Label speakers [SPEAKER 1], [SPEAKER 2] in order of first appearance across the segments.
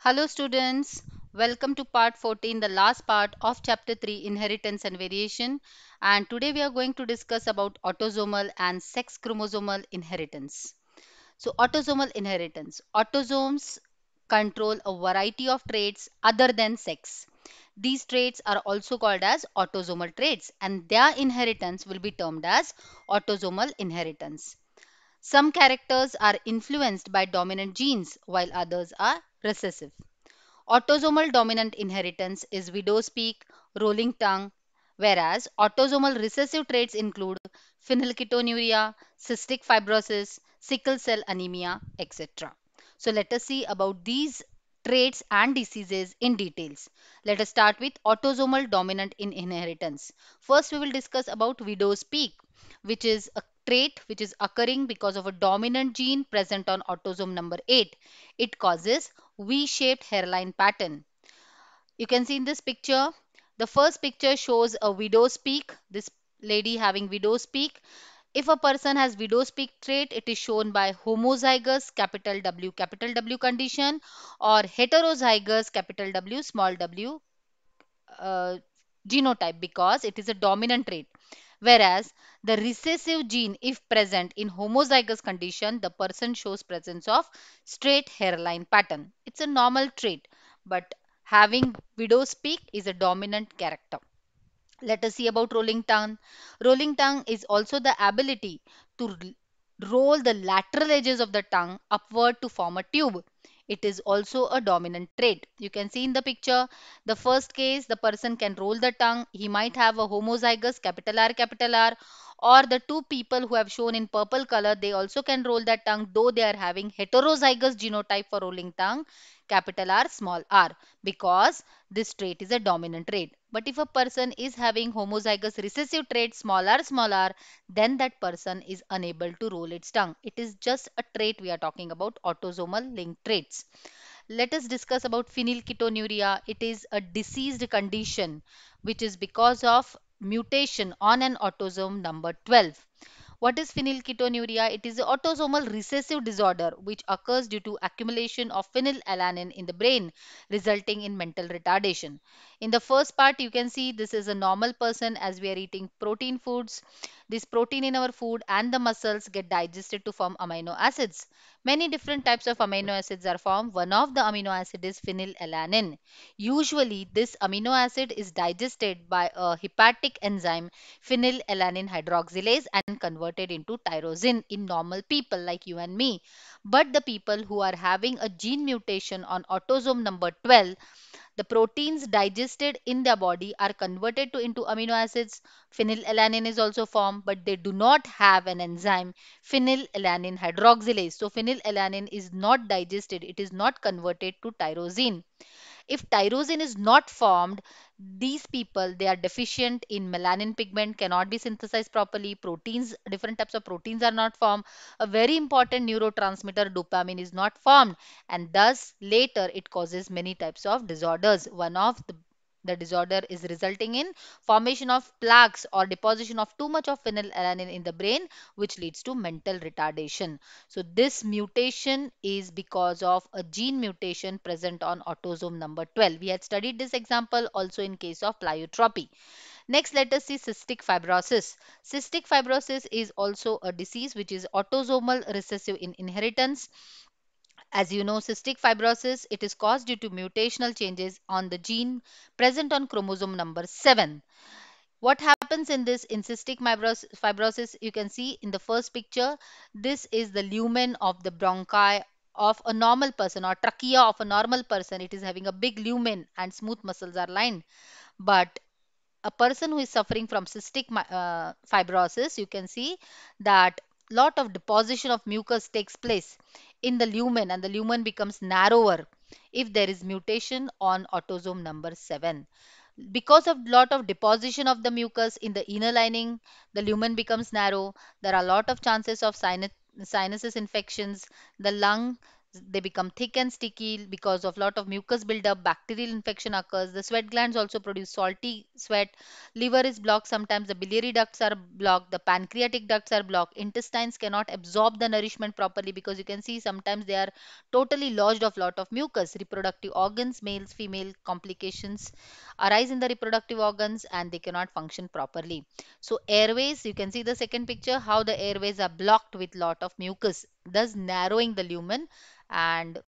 [SPEAKER 1] Hello students, welcome to part 14, the last part of chapter 3 inheritance and variation and today we are going to discuss about autosomal and sex chromosomal inheritance. So autosomal inheritance, autosomes control a variety of traits other than sex. These traits are also called as autosomal traits and their inheritance will be termed as autosomal inheritance. Some characters are influenced by dominant genes while others are recessive. Autosomal dominant inheritance is widow's peak, rolling tongue, whereas autosomal recessive traits include phenylketonuria, cystic fibrosis, sickle cell anemia, etc. So let us see about these traits and diseases in details. Let us start with autosomal dominant in inheritance. First we will discuss about widow's peak which is a trait which is occurring because of a dominant gene present on autosome number 8. It causes V-shaped hairline pattern. You can see in this picture, the first picture shows a widow's peak, this lady having widow's peak. If a person has widow's peak trait, it is shown by homozygous capital W capital W condition or heterozygous capital W small w uh, genotype because it is a dominant trait whereas the recessive gene if present in homozygous condition the person shows presence of straight hairline pattern it's a normal trait but having widow's peak is a dominant character let us see about rolling tongue rolling tongue is also the ability to roll the lateral edges of the tongue upward to form a tube it is also a dominant trait. You can see in the picture, the first case, the person can roll the tongue. He might have a homozygous capital R capital R or the two people who have shown in purple color they also can roll their tongue though they are having heterozygous genotype for rolling tongue capital R small r because this trait is a dominant trait but if a person is having homozygous recessive trait small r small r then that person is unable to roll its tongue it is just a trait we are talking about autosomal linked traits let us discuss about phenylketonuria it is a diseased condition which is because of mutation on an autosome number 12. What is phenylketonuria? It is an autosomal recessive disorder which occurs due to accumulation of phenylalanine in the brain resulting in mental retardation. In the first part you can see this is a normal person as we are eating protein foods this protein in our food and the muscles get digested to form amino acids. Many different types of amino acids are formed. One of the amino acid is phenylalanine. Usually this amino acid is digested by a hepatic enzyme phenylalanine hydroxylase and converted into tyrosine in normal people like you and me. But the people who are having a gene mutation on autosome number 12 the proteins digested in the body are converted to into amino acids. Phenylalanine is also formed, but they do not have an enzyme phenylalanine hydroxylase. So phenylalanine is not digested. It is not converted to tyrosine. If tyrosine is not formed, these people they are deficient in melanin pigment cannot be synthesized properly proteins different types of proteins are not formed a very important neurotransmitter dopamine is not formed and thus later it causes many types of disorders one of the the disorder is resulting in formation of plaques or deposition of too much of phenylalanine in the brain which leads to mental retardation. So this mutation is because of a gene mutation present on autosome number 12. We had studied this example also in case of pleiotropy. Next, let us see cystic fibrosis. Cystic fibrosis is also a disease which is autosomal recessive in inheritance. As you know, cystic fibrosis, it is caused due to mutational changes on the gene present on chromosome number 7. What happens in this in cystic fibrosis, you can see in the first picture, this is the lumen of the bronchi of a normal person or trachea of a normal person. It is having a big lumen and smooth muscles are lined. But a person who is suffering from cystic uh, fibrosis, you can see that lot of deposition of mucus takes place in the lumen and the lumen becomes narrower if there is mutation on autosome number 7 because of lot of deposition of the mucus in the inner lining the lumen becomes narrow there are a lot of chances of sinus sinuses infections the lung they become thick and sticky because of lot of mucus buildup bacterial infection occurs the sweat glands also produce salty sweat liver is blocked sometimes the biliary ducts are blocked the pancreatic ducts are blocked intestines cannot absorb the nourishment properly because you can see sometimes they are totally lodged of lot of mucus reproductive organs males female complications arise in the reproductive organs and they cannot function properly so airways you can see the second picture how the airways are blocked with lot of mucus thus narrowing the lumen and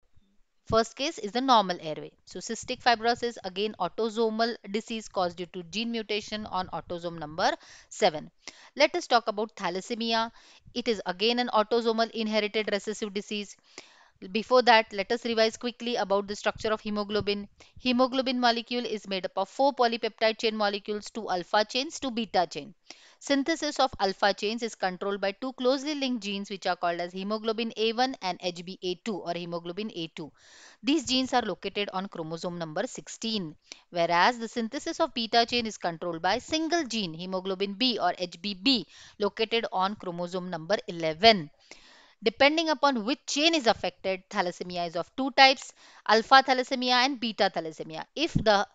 [SPEAKER 1] first case is the normal airway. So cystic fibrosis again autosomal disease caused due to gene mutation on autosome number 7. Let us talk about thalassemia. It is again an autosomal inherited recessive disease. Before that, let us revise quickly about the structure of hemoglobin. Hemoglobin molecule is made up of four polypeptide chain molecules, two alpha chains, two beta chain. Synthesis of alpha chains is controlled by two closely linked genes which are called as hemoglobin A1 and HbA2 or hemoglobin A2. These genes are located on chromosome number 16 whereas the synthesis of beta chain is controlled by single gene hemoglobin B or HbB located on chromosome number 11. Depending upon which chain is affected, thalassemia is of two types, alpha thalassemia and beta thalassemia. If the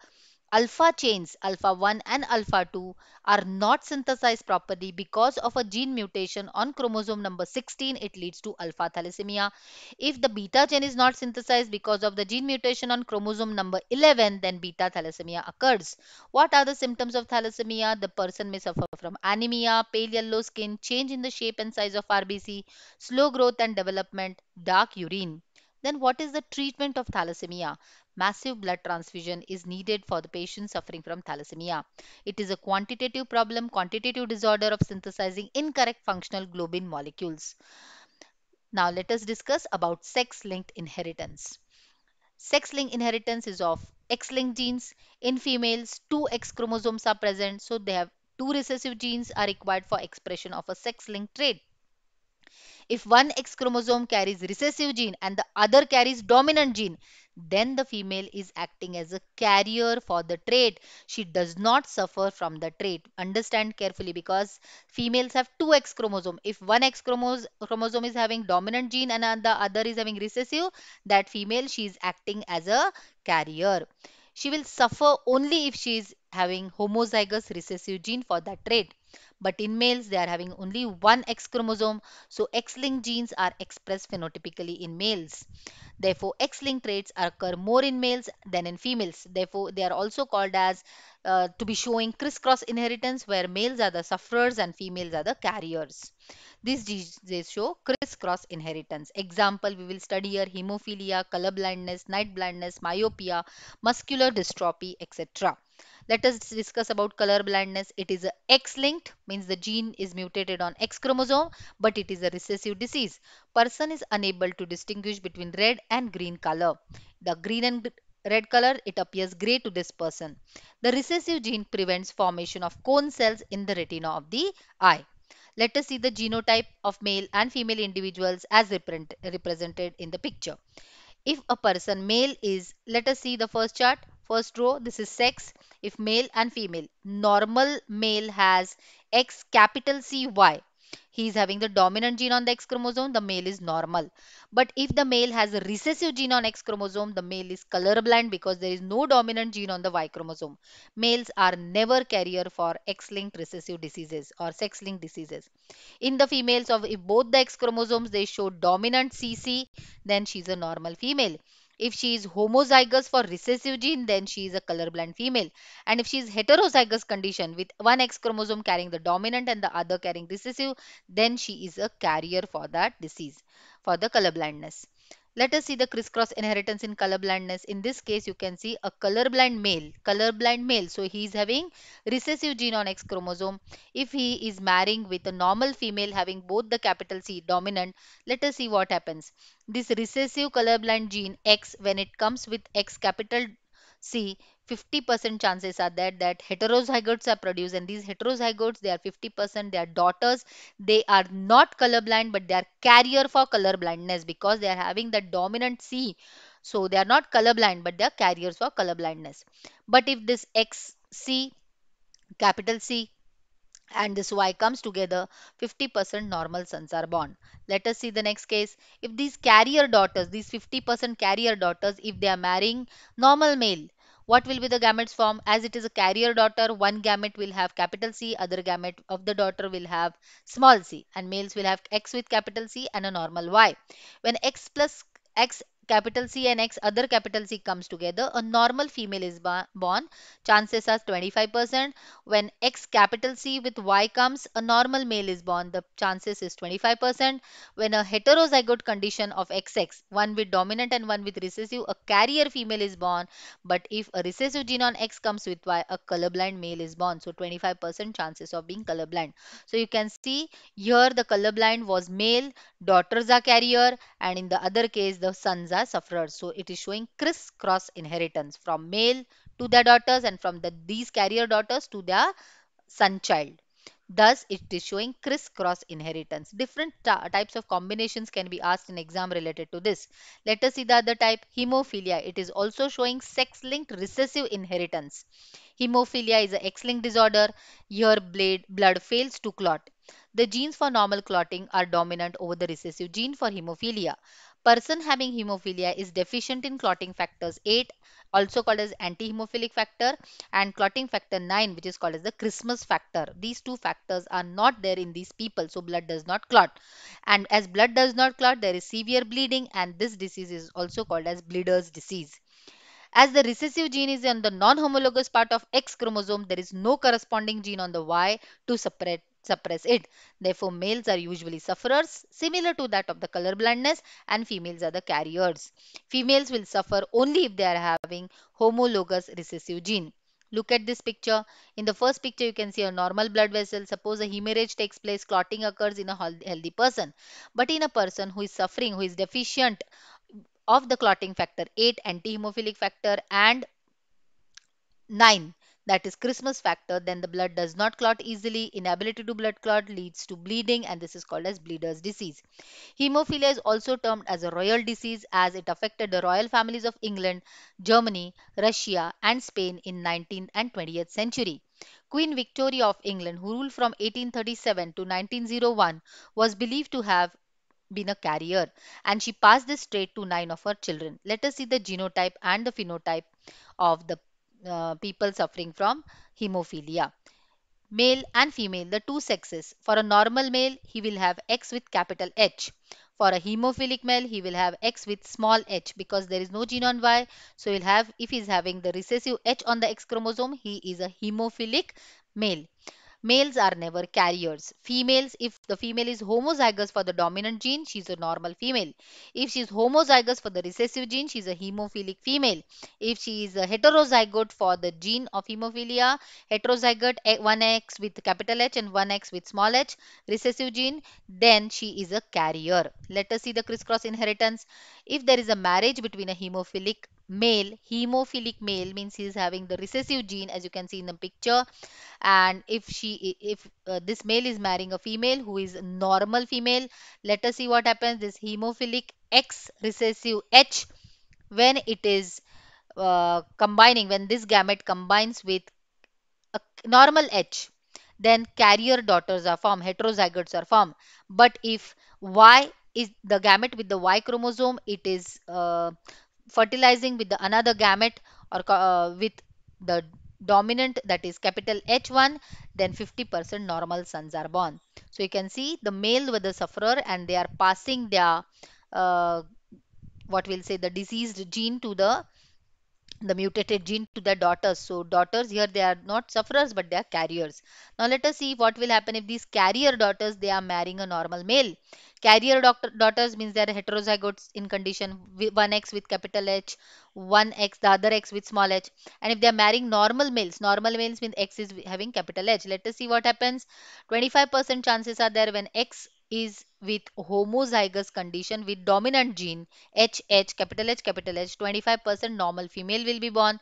[SPEAKER 1] Alpha chains alpha 1 and alpha 2 are not synthesized properly because of a gene mutation on chromosome number 16 it leads to alpha thalassemia. If the beta chain is not synthesized because of the gene mutation on chromosome number 11 then beta thalassemia occurs. What are the symptoms of thalassemia? The person may suffer from anemia, pale yellow skin, change in the shape and size of RBC, slow growth and development, dark urine. Then what is the treatment of thalassemia? massive blood transfusion is needed for the patient suffering from thalassemia. It is a quantitative problem, quantitative disorder of synthesizing incorrect functional globin molecules. Now let us discuss about sex-linked inheritance. Sex-linked inheritance is of X-linked genes. In females, two X chromosomes are present, so they have two recessive genes are required for expression of a sex-linked trait. If one X chromosome carries recessive gene and the other carries dominant gene, then the female is acting as a carrier for the trait. She does not suffer from the trait. Understand carefully because females have two X chromosome. If one X chromosome is having dominant gene and the other is having recessive, that female she is acting as a carrier. She will suffer only if she is having homozygous recessive gene for that trait. But in males, they are having only one X chromosome. So X-linked genes are expressed phenotypically in males. Therefore, X-linked traits occur more in males than in females. Therefore, they are also called as uh, to be showing crisscross inheritance where males are the sufferers and females are the carriers. These diseases show crisscross inheritance. Example, we will study here hemophilia, color blindness, night blindness, myopia, muscular dystrophy, etc. Let us discuss about color blindness. It is a X-linked, means the gene is mutated on X chromosome, but it is a recessive disease. Person is unable to distinguish between red and green color. The green and red color, it appears gray to this person. The recessive gene prevents formation of cone cells in the retina of the eye. Let us see the genotype of male and female individuals as reprint, represented in the picture. If a person male is, let us see the first chart, first row, this is sex. If male and female, normal male has X capital C Y he is having the dominant gene on the X chromosome, the male is normal. But if the male has a recessive gene on X chromosome, the male is colorblind because there is no dominant gene on the Y chromosome. Males are never carrier for X-linked recessive diseases or sex-linked diseases. In the females of both the X chromosomes, they show dominant CC, then she's a normal female. If she is homozygous for recessive gene, then she is a colorblind female. And if she is heterozygous condition with one X chromosome carrying the dominant and the other carrying recessive, then she is a carrier for that disease, for the colorblindness. Let us see the crisscross inheritance in color blindness. In this case, you can see a colorblind male. Colorblind male. So he is having recessive gene on X chromosome. If he is marrying with a normal female having both the capital C dominant, let us see what happens. This recessive colorblind gene X, when it comes with X capital C, 50% chances are there that heterozygotes are produced and these heterozygotes they are 50% they are daughters they are not colorblind but they are carrier for color blindness because they are having the dominant c so they are not colorblind but they are carriers for color blindness but if this x c capital c and this y comes together 50% normal sons are born let us see the next case if these carrier daughters these 50% carrier daughters if they are marrying normal male what will be the gametes form? As it is a carrier daughter, one gamete will have capital C, other gamete of the daughter will have small c and males will have X with capital C and a normal Y. When X plus X capital C and X other capital C comes together a normal female is born chances are 25% when X capital C with Y comes a normal male is born the chances is 25% when a heterozygote condition of XX one with dominant and one with recessive a carrier female is born but if a recessive gene on X comes with Y a colorblind male is born so 25% chances of being colorblind so you can see here the colorblind was male daughters are carrier and in the other case the sons are sufferer so it is showing crisscross inheritance from male to their daughters and from the, these carrier daughters to their son child thus it is showing crisscross inheritance different types of combinations can be asked in exam related to this let us see the other type hemophilia it is also showing sex linked recessive inheritance hemophilia is a x x linked disorder Your blood blood fails to clot the genes for normal clotting are dominant over the recessive gene for hemophilia. Person having hemophilia is deficient in clotting factors 8 also called as anti-hemophilic factor and clotting factor 9 which is called as the Christmas factor. These two factors are not there in these people so blood does not clot. And as blood does not clot there is severe bleeding and this disease is also called as bleeder's disease. As the recessive gene is on the non-homologous part of X chromosome, there is no corresponding gene on the Y to separate suppress it. Therefore, males are usually sufferers similar to that of the color blindness and females are the carriers. Females will suffer only if they are having homologous recessive gene. Look at this picture. In the first picture, you can see a normal blood vessel. Suppose a hemorrhage takes place, clotting occurs in a healthy person. But in a person who is suffering, who is deficient of the clotting factor 8, anti-hemophilic factor and 9 that is Christmas factor, then the blood does not clot easily. Inability to blood clot leads to bleeding and this is called as bleeder's disease. Hemophilia is also termed as a royal disease as it affected the royal families of England, Germany, Russia and Spain in 19th and 20th century. Queen Victoria of England, who ruled from 1837 to 1901, was believed to have been a carrier and she passed this trait to nine of her children. Let us see the genotype and the phenotype of the uh, people suffering from hemophilia male and female, the two sexes. For a normal male, he will have X with capital H. For a hemophilic male, he will have X with small h because there is no gene on Y. So he'll have, if he's having the recessive H on the X chromosome, he is a hemophilic male. Males are never carriers. Females, if the female is homozygous for the dominant gene, she is a normal female. If she is homozygous for the recessive gene, she is a hemophilic female. If she is a heterozygote for the gene of hemophilia, heterozygote eh, 1X with capital H and 1X with small h, recessive gene, then she is a carrier. Let us see the crisscross inheritance. If there is a marriage between a hemophilic male hemophilic male means he is having the recessive gene as you can see in the picture and if she if uh, this male is marrying a female who is normal female let us see what happens this hemophilic x recessive h when it is uh, combining when this gamete combines with a normal h then carrier daughters are formed heterozygotes are formed but if y is the gamete with the y chromosome it is uh, fertilizing with the another gamete or uh, with the dominant that is capital H1 then 50% normal sons are born. So you can see the male with the sufferer and they are passing their uh, what we'll say the diseased gene to the the mutated gene to their daughters. So daughters here they are not sufferers but they are carriers. Now let us see what will happen if these carrier daughters they are marrying a normal male. Carrier daughters means they are heterozygotes in condition one X with capital H, one X the other X with small h. And if they are marrying normal males, normal males means X is having capital H. Let us see what happens. 25% chances are there when X is with homozygous condition with dominant gene HH capital H capital H 25% normal female will be born.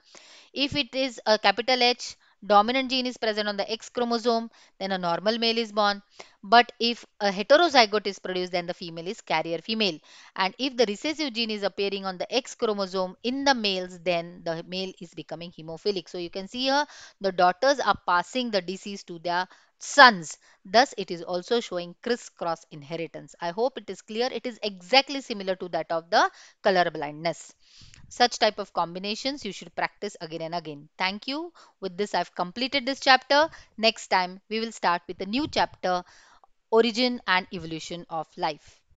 [SPEAKER 1] If it is a capital H dominant gene is present on the X chromosome, then a normal male is born. But if a heterozygote is produced, then the female is carrier female. And if the recessive gene is appearing on the X chromosome in the males, then the male is becoming hemophilic. So you can see here the daughters are passing the disease to their sons. Thus, it is also showing crisscross inheritance. I hope it is clear. It is exactly similar to that of the color blindness. Such type of combinations you should practice again and again. Thank you. With this I've completed this chapter. Next time we will start with a new chapter Origin and Evolution of Life.